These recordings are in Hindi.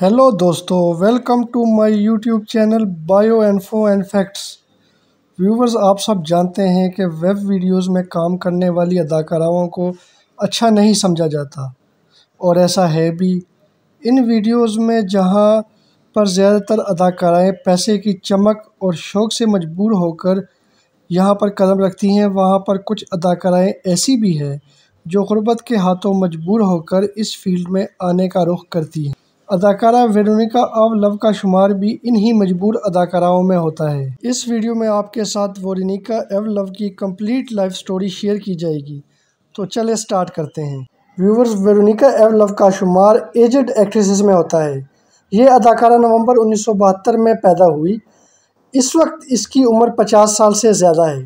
हेलो दोस्तों welcome to my YouTube channel bio info and facts viewers आप सब जानते हैं कि वेब वीडियोस में काम करने वाली अदाकाराओं को अच्छा नहीं समझा जाता और ऐसा है भी इन वीडियोस में जहां पर ज़्यादातर अदाकाराएं पैसे की चमक और शौक़ से मजबूर होकर यहां पर कदम रखती हैं वहाँ पर कुछ अदाकाराएँ ऐसी भी हैं जो गुर्बत के हाथों मजबूर होकर इस फील्ड में आने का रुख करती हैं अदाकारा वेरोनिका अब लव का शुमार भी इन्हीं मजबूर अदाकाराओं में होता है इस वीडियो में आपके साथ वोरिनिका एव लव की कंप्लीट लाइफ स्टोरी शेयर की जाएगी तो चले स्टार्ट करते हैं व्यूवर्स वेरोनिका एव लव का शुमार एजड एक्ट्रेसेस में होता है ये अदाकारा नवंबर उन्नीस में पैदा हुई इस वक्त इसकी उम्र पचास साल से ज़्यादा है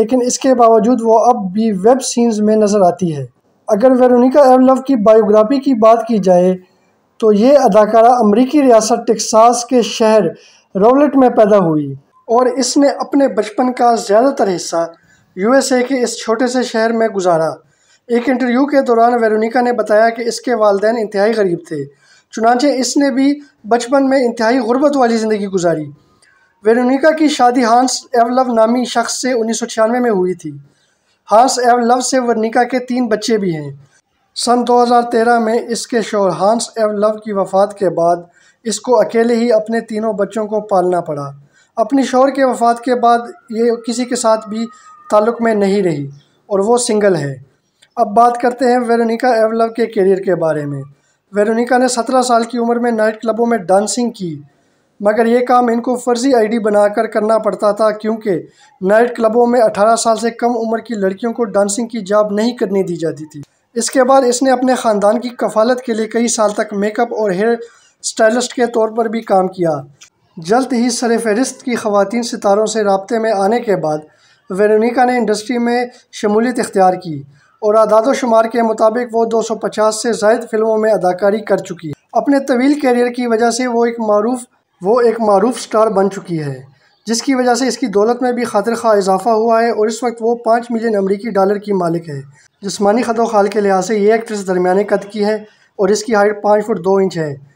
लेकिन इसके बावजूद वो अब भी वेब सीन्स में नज़र आती है अगर वेरोनिका एव लव की बायोग्राफी की बात की जाए तो ये अदाकारा अमरीकी रियासत टेक्सास के शहर रोलेट में पैदा हुई और इसने अपने बचपन का ज़्यादातर हिस्सा यूएसए के इस छोटे से शहर में गुजारा एक इंटरव्यू के दौरान वेरोनिका ने बताया कि इसके वालदेन इंतहाई गरीब थे चुनाचे इसने भी बचपन में इंतहाई गुर्बत वाली ज़िंदगी गुजारी वेरोनिका की शादी हांस एवलव नामी शख्स से उन्नीस में हुई थी हांस एवलव से वर्निका के तीन बच्चे भी हैं सन 2013 में इसके शोर हांस एव लव की वफ़ात के बाद इसको अकेले ही अपने तीनों बच्चों को पालना पड़ा अपनी शोर के वफ़ात के बाद ये किसी के साथ भी ताल्लुक़ में नहीं रही और वो सिंगल है अब बात करते हैं वेरोनिका एव लव के करियर के बारे में वेरोनिका ने सत्रह साल की उम्र में नाइट क्लबों में डांसिंग की मगर ये काम इनको फर्जी आईडी बनाकर करना पड़ता था क्योंकि नाइट क्लबों में 18 साल से कम उम्र की लड़कियों को डांसिंग की जॉब नहीं करने दी जाती थी इसके बाद इसने अपने ख़ानदान की कफालत के लिए कई साल तक मेकअप और हेयर स्टाइलिस्ट के तौर पर भी काम किया जल्द ही सर फहरिस्त की खातन सितारों से रबते में आने के बाद वेरोनिका ने इंडस्ट्री में शमूलियत इख्तियार की और आदाद शुमार के मुताबिक वो 250 से जायद फिल्मों में अदाकारी कर चुकी है अपने तवील कैरियर की वजह से वो एक मरूफ वो एक मरूफ स्टार बन चुकी है जिसकी वजह से इसकी दौलत में भी खातिर खा इजाफा हुआ है और इस वक्त वो पाँच मिलियन अमरीकी डॉलर की मालिक है जिसमानी ख़त व खाल के लिहाज से ये एक्ट्रेस दरमिया कद की है और इसकी हाइट पाँच फुट दो इंच है